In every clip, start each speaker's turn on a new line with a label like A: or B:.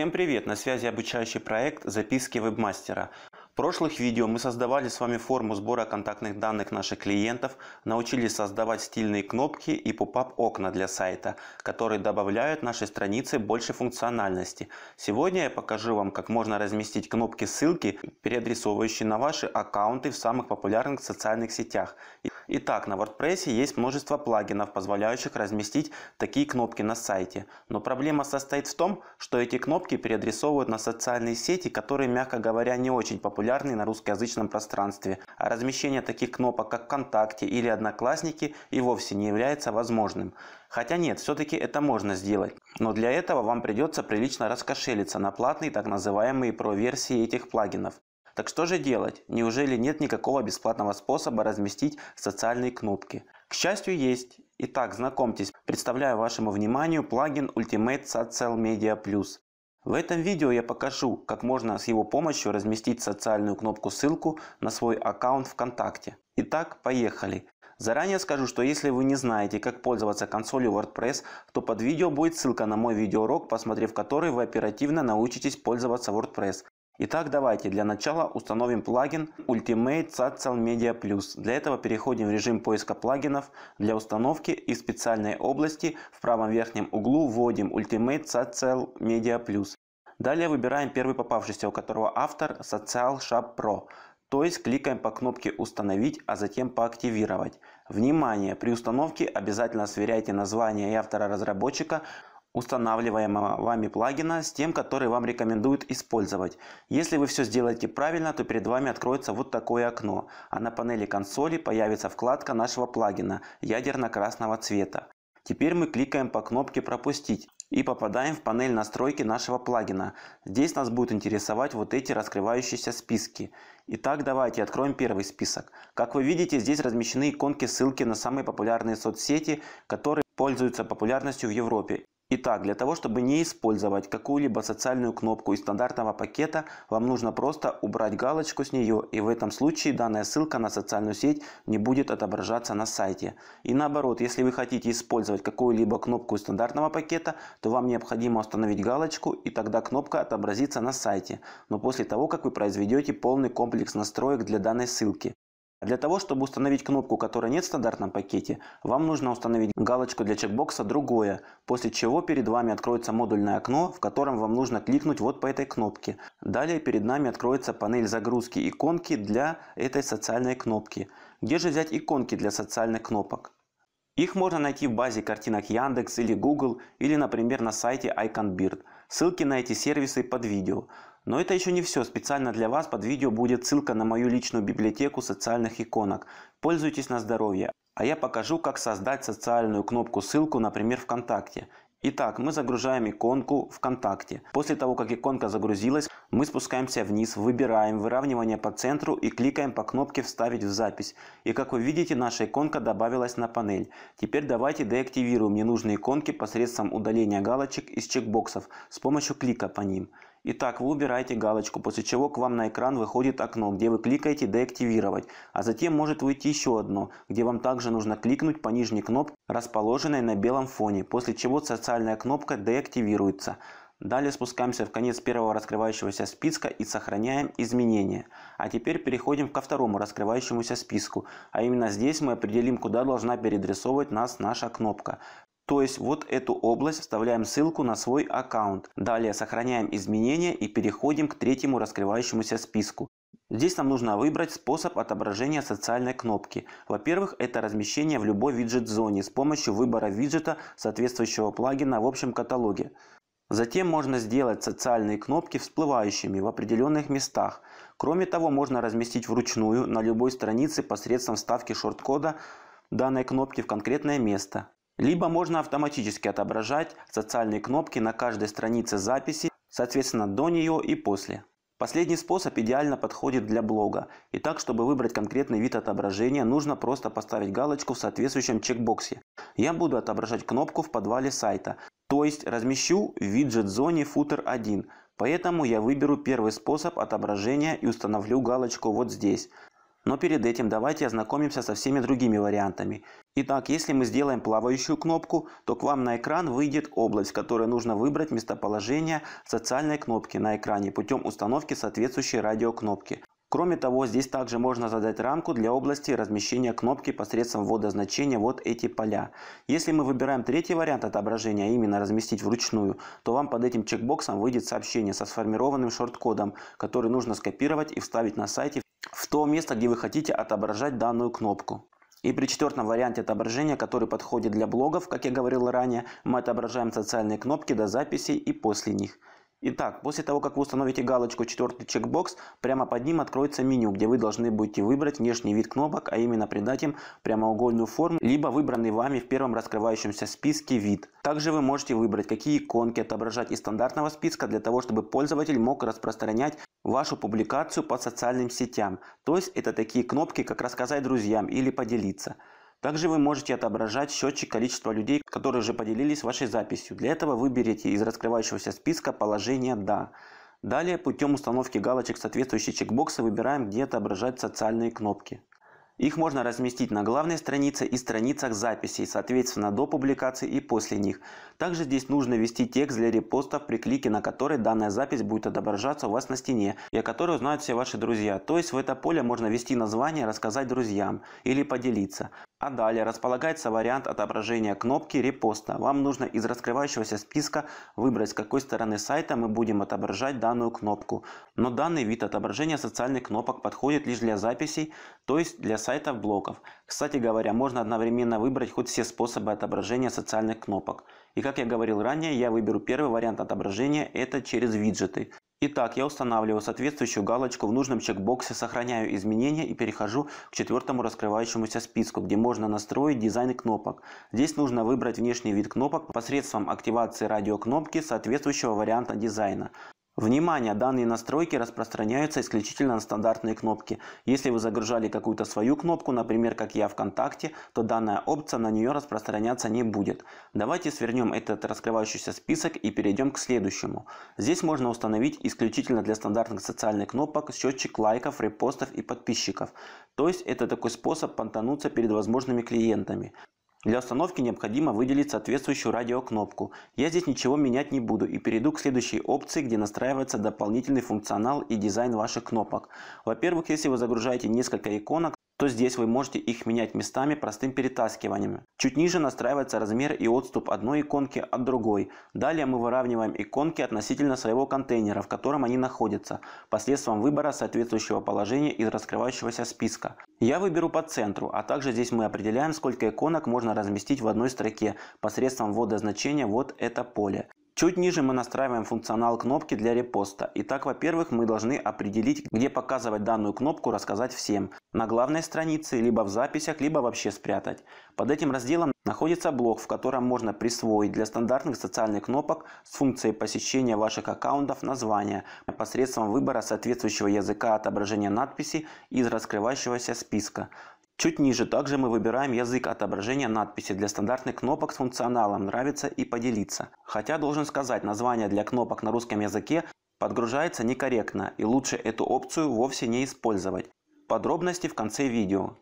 A: Всем привет! На связи обучающий проект «Записки вебмастера» прошлых видео мы создавали с вами форму сбора контактных данных наших клиентов, научились создавать стильные кнопки и попап окна для сайта, которые добавляют нашей странице больше функциональности. Сегодня я покажу вам, как можно разместить кнопки ссылки, переадресовывающие на ваши аккаунты в самых популярных социальных сетях. Итак, на WordPress есть множество плагинов, позволяющих разместить такие кнопки на сайте. Но проблема состоит в том, что эти кнопки переадресовывают на социальные сети, которые, мягко говоря, не очень популярны популярной на русскоязычном пространстве, а размещение таких кнопок, как ВКонтакте или Одноклассники, и вовсе не является возможным. Хотя нет, все-таки это можно сделать. Но для этого вам придется прилично раскошелиться на платные так называемые про-версии этих плагинов. Так что же делать? Неужели нет никакого бесплатного способа разместить социальные кнопки? К счастью, есть. Итак, знакомьтесь, представляю вашему вниманию плагин Ultimate Social Media Plus. В этом видео я покажу, как можно с его помощью разместить социальную кнопку ссылку на свой аккаунт ВКонтакте. Итак, поехали. Заранее скажу, что если вы не знаете, как пользоваться консолью WordPress, то под видео будет ссылка на мой видеоурок, посмотрев который вы оперативно научитесь пользоваться WordPress. Итак, давайте для начала установим плагин Ultimate Social Media Plus. Для этого переходим в режим поиска плагинов. Для установки из специальной области в правом верхнем углу вводим Ultimate Social Media Plus. Далее выбираем первый попавшийся, у которого автор Social Shop Pro. То есть кликаем по кнопке «Установить», а затем поактивировать. Внимание! При установке обязательно сверяйте название и автора разработчика – устанавливаемого вами плагина с тем, который вам рекомендуют использовать. Если вы все сделаете правильно, то перед вами откроется вот такое окно, а на панели консоли появится вкладка нашего плагина ядерно-красного цвета. Теперь мы кликаем по кнопке «Пропустить» и попадаем в панель настройки нашего плагина. Здесь нас будут интересовать вот эти раскрывающиеся списки. Итак, давайте откроем первый список. Как вы видите, здесь размещены иконки ссылки на самые популярные соцсети, которые пользуются популярностью в Европе. Итак, для того, чтобы не использовать какую-либо социальную кнопку из стандартного пакета, вам нужно просто убрать галочку с нее, и в этом случае данная ссылка на социальную сеть не будет отображаться на сайте. И наоборот, если вы хотите использовать какую-либо кнопку из стандартного пакета, то вам необходимо установить галочку, и тогда кнопка отобразится на сайте, но после того, как вы произведете полный комплекс настроек для данной ссылки. Для того, чтобы установить кнопку, которая нет в стандартном пакете, вам нужно установить галочку для чекбокса «Другое», после чего перед вами откроется модульное окно, в котором вам нужно кликнуть вот по этой кнопке. Далее перед нами откроется панель загрузки иконки для этой социальной кнопки. Где же взять иконки для социальных кнопок? Их можно найти в базе картинок Яндекс или Google, или, например, на сайте IconBird. Ссылки на эти сервисы под видео. Но это еще не все. Специально для вас под видео будет ссылка на мою личную библиотеку социальных иконок. Пользуйтесь на здоровье. А я покажу, как создать социальную кнопку ссылку, например, ВКонтакте. Итак, мы загружаем иконку ВКонтакте. После того, как иконка загрузилась, мы спускаемся вниз, выбираем выравнивание по центру и кликаем по кнопке «Вставить в запись». И как вы видите, наша иконка добавилась на панель. Теперь давайте деактивируем ненужные иконки посредством удаления галочек из чекбоксов с помощью клика по ним. Итак, вы убираете галочку, после чего к вам на экран выходит окно, где вы кликаете «Деактивировать», а затем может выйти еще одно, где вам также нужно кликнуть по нижней кнопке, расположенной на белом фоне, после чего социальная кнопка «Деактивируется». Далее спускаемся в конец первого раскрывающегося списка и сохраняем изменения. А теперь переходим ко второму раскрывающемуся списку, а именно здесь мы определим, куда должна передрисовывать нас наша кнопка. То есть вот эту область вставляем ссылку на свой аккаунт. Далее сохраняем изменения и переходим к третьему раскрывающемуся списку. Здесь нам нужно выбрать способ отображения социальной кнопки. Во-первых, это размещение в любой виджет-зоне с помощью выбора виджета соответствующего плагина в общем каталоге. Затем можно сделать социальные кнопки всплывающими в определенных местах. Кроме того, можно разместить вручную на любой странице посредством вставки шорткода данной кнопки в конкретное место. Либо можно автоматически отображать социальные кнопки на каждой странице записи, соответственно до нее и после. Последний способ идеально подходит для блога. И так, чтобы выбрать конкретный вид отображения, нужно просто поставить галочку в соответствующем чекбоксе. Я буду отображать кнопку в подвале сайта, то есть размещу в виджет-зоне footer 1. Поэтому я выберу первый способ отображения и установлю галочку вот здесь. Но перед этим давайте ознакомимся со всеми другими вариантами. Итак, если мы сделаем плавающую кнопку, то к вам на экран выйдет область, в которой нужно выбрать местоположение социальной кнопки на экране путем установки соответствующей радиокнопки. Кроме того, здесь также можно задать рамку для области размещения кнопки посредством ввода значения вот эти поля. Если мы выбираем третий вариант отображения, а именно разместить вручную, то вам под этим чекбоксом выйдет сообщение со сформированным шорт-кодом, который нужно скопировать и вставить на сайте то место, где вы хотите отображать данную кнопку. И при четвертом варианте отображения, который подходит для блогов, как я говорил ранее, мы отображаем социальные кнопки до записи и после них. Итак, после того, как вы установите галочку «Четвертый чекбокс», прямо под ним откроется меню, где вы должны будете выбрать внешний вид кнопок, а именно придать им прямоугольную форму, либо выбранный вами в первом раскрывающемся списке вид. Также вы можете выбрать, какие иконки отображать из стандартного списка, для того, чтобы пользователь мог распространять вашу публикацию по социальным сетям. То есть это такие кнопки, как «Рассказать друзьям» или «Поделиться». Также вы можете отображать счетчик количества людей, которые уже поделились вашей записью. Для этого выберите из раскрывающегося списка положение «Да». Далее путем установки галочек соответствующей чекбокса выбираем, где отображать социальные кнопки. Их можно разместить на главной странице и страницах записей, соответственно, до публикации и после них. Также здесь нужно ввести текст для репостов, при клике на который данная запись будет отображаться у вас на стене, и о которой узнают все ваши друзья. То есть в это поле можно ввести название «Рассказать друзьям» или «Поделиться». А далее располагается вариант отображения кнопки репоста. Вам нужно из раскрывающегося списка выбрать, с какой стороны сайта мы будем отображать данную кнопку. Но данный вид отображения социальных кнопок подходит лишь для записей, то есть для сайтов блоков. Кстати говоря, можно одновременно выбрать хоть все способы отображения социальных кнопок. И как я говорил ранее, я выберу первый вариант отображения, это через виджеты. Итак, я устанавливаю соответствующую галочку в нужном чекбоксе, сохраняю изменения и перехожу к четвертому раскрывающемуся списку, где можно настроить дизайн кнопок. Здесь нужно выбрать внешний вид кнопок посредством активации радиокнопки соответствующего варианта дизайна. Внимание! Данные настройки распространяются исключительно на стандартные кнопки. Если вы загружали какую-то свою кнопку, например, как я ВКонтакте, то данная опция на нее распространяться не будет. Давайте свернем этот раскрывающийся список и перейдем к следующему. Здесь можно установить исключительно для стандартных социальных кнопок счетчик лайков, репостов и подписчиков. То есть это такой способ понтануться перед возможными клиентами. Для установки необходимо выделить соответствующую радиокнопку. Я здесь ничего менять не буду и перейду к следующей опции, где настраивается дополнительный функционал и дизайн ваших кнопок. Во-первых, если вы загружаете несколько иконок, то здесь вы можете их менять местами простым перетаскиванием. Чуть ниже настраивается размер и отступ одной иконки от другой. Далее мы выравниваем иконки относительно своего контейнера, в котором они находятся, посредством выбора соответствующего положения из раскрывающегося списка. Я выберу по центру, а также здесь мы определяем, сколько иконок можно разместить в одной строке посредством ввода значения вот это поле. Чуть ниже мы настраиваем функционал кнопки для репоста. Итак, во-первых, мы должны определить, где показывать данную кнопку «Рассказать всем» на главной странице, либо в записях, либо вообще спрятать. Под этим разделом находится блок, в котором можно присвоить для стандартных социальных кнопок с функцией посещения ваших аккаунтов название посредством выбора соответствующего языка отображения надписи из раскрывающегося списка. Чуть ниже также мы выбираем язык отображения надписи для стандартных кнопок с функционалом «Нравится» и «Поделиться». Хотя, должен сказать, название для кнопок на русском языке подгружается некорректно и лучше эту опцию вовсе не использовать. Подробности в конце видео.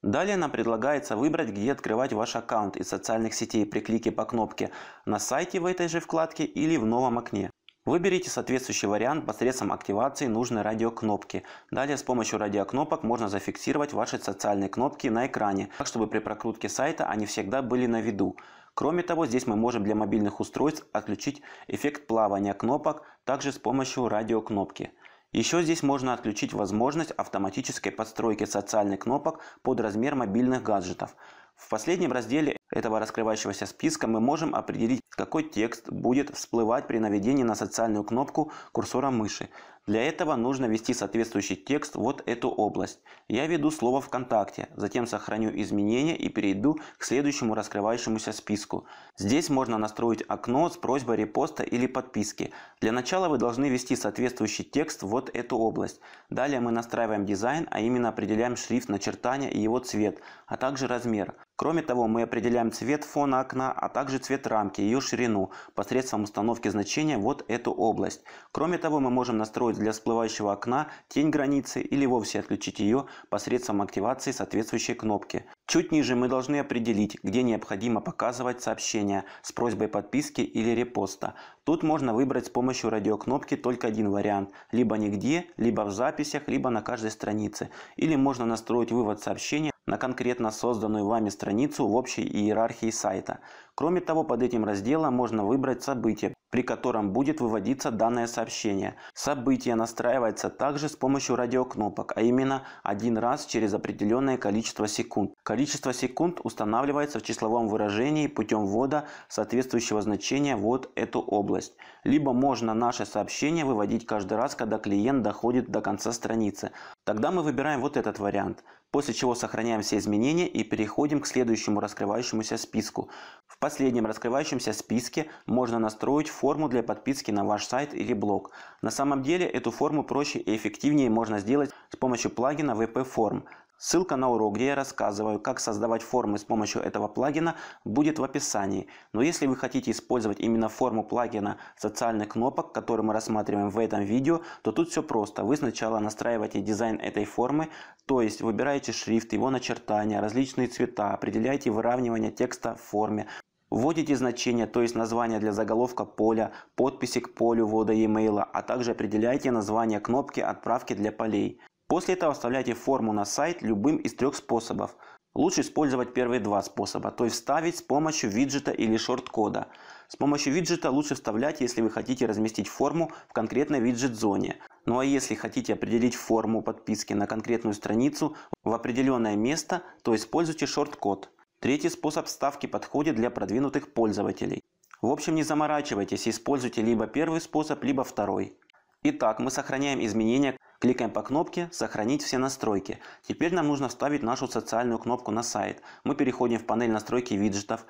A: Далее нам предлагается выбрать, где открывать ваш аккаунт из социальных сетей при клике по кнопке «На сайте» в этой же вкладке или в новом окне. Выберите соответствующий вариант посредством активации нужной радиокнопки. Далее с помощью радиокнопок можно зафиксировать ваши социальные кнопки на экране, так чтобы при прокрутке сайта они всегда были на виду. Кроме того, здесь мы можем для мобильных устройств отключить эффект плавания кнопок также с помощью радиокнопки. Еще здесь можно отключить возможность автоматической подстройки социальных кнопок под размер мобильных гаджетов. В последнем разделе этого раскрывающегося списка мы можем определить какой текст будет всплывать при наведении на социальную кнопку курсора мыши. Для этого нужно ввести соответствующий текст вот эту область. Я введу слово «ВКонтакте», затем сохраню изменения и перейду к следующему раскрывающемуся списку. Здесь можно настроить окно с просьбой репоста или подписки. Для начала вы должны ввести соответствующий текст вот эту область. Далее мы настраиваем дизайн, а именно определяем шрифт, начертания и его цвет, а также размер. Кроме того, мы определяем цвет фона окна, а также цвет рамки, ее ширину посредством установки значения вот эту область. Кроме того, мы можем настроить для всплывающего окна тень границы или вовсе отключить ее посредством активации соответствующей кнопки. Чуть ниже мы должны определить, где необходимо показывать сообщения с просьбой подписки или репоста. Тут можно выбрать с помощью радиокнопки только один вариант. Либо нигде, либо в записях, либо на каждой странице. Или можно настроить вывод сообщения на конкретно созданную вами страницу в общей иерархии сайта. Кроме того, под этим разделом можно выбрать событие, при котором будет выводиться данное сообщение. Событие настраивается также с помощью радиокнопок, а именно один раз через определенное количество секунд. Количество секунд устанавливается в числовом выражении путем ввода соответствующего значения вот эту область. Либо можно наше сообщение выводить каждый раз, когда клиент доходит до конца страницы. Тогда мы выбираем вот этот вариант после чего сохраняем все изменения и переходим к следующему раскрывающемуся списку. В последнем раскрывающемся списке можно настроить форму для подписки на ваш сайт или блог. На самом деле эту форму проще и эффективнее можно сделать с помощью плагина VP Form – Ссылка на урок, где я рассказываю, как создавать формы с помощью этого плагина, будет в описании. Но если вы хотите использовать именно форму плагина социальных кнопок, который мы рассматриваем в этом видео, то тут все просто. Вы сначала настраиваете дизайн этой формы, то есть выбираете шрифт, его начертания, различные цвета, определяете выравнивание текста в форме. Вводите значение, то есть название для заголовка поля, подписи к полю ввода e а также определяете название кнопки отправки для полей. После этого вставляйте форму на сайт любым из трех способов. Лучше использовать первые два способа, то есть вставить с помощью виджета или шорт-кода. С помощью виджета лучше вставлять, если вы хотите разместить форму в конкретной виджет-зоне. Ну а если хотите определить форму подписки на конкретную страницу в определенное место, то используйте шорт-код. Третий способ вставки подходит для продвинутых пользователей. В общем, не заморачивайтесь, используйте либо первый способ, либо второй. Итак, мы сохраняем изменения, Кликаем по кнопке «Сохранить все настройки». Теперь нам нужно вставить нашу социальную кнопку на сайт. Мы переходим в панель настройки виджетов.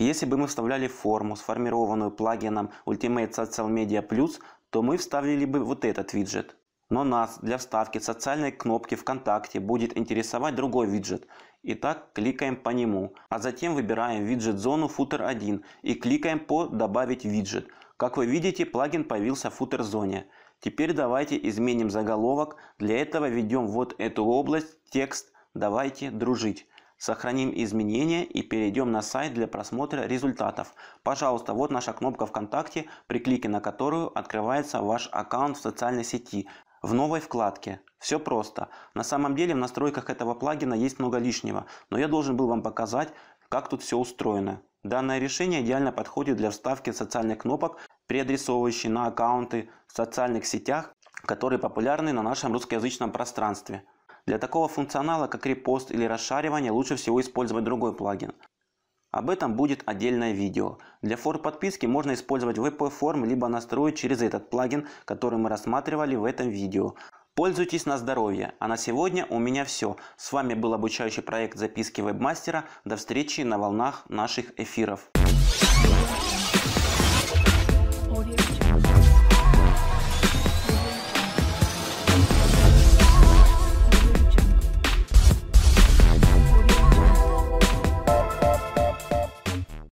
A: Если бы мы вставляли форму, сформированную плагином Ultimate Social Media Plus, то мы вставили бы вот этот виджет. Но нас для вставки социальной кнопки ВКонтакте будет интересовать другой виджет. Итак, кликаем по нему, а затем выбираем виджет-зону футер 1 и кликаем по «Добавить виджет». Как вы видите, плагин появился в футер-зоне. Теперь давайте изменим заголовок. Для этого введем вот эту область, текст «Давайте дружить». Сохраним изменения и перейдем на сайт для просмотра результатов. Пожалуйста, вот наша кнопка ВКонтакте, при клике на которую открывается ваш аккаунт в социальной сети в новой вкладке. Все просто. На самом деле в настройках этого плагина есть много лишнего, но я должен был вам показать, как тут все устроено. Данное решение идеально подходит для вставки социальных кнопок переадресовывающий на аккаунты в социальных сетях, которые популярны на нашем русскоязычном пространстве. Для такого функционала, как репост или расшаривание, лучше всего использовать другой плагин. Об этом будет отдельное видео. Для форм подписки можно использовать WP-форм, либо настроить через этот плагин, который мы рассматривали в этом видео. Пользуйтесь на здоровье. А на сегодня у меня все. С вами был обучающий проект записки вебмастера. До встречи на волнах наших эфиров.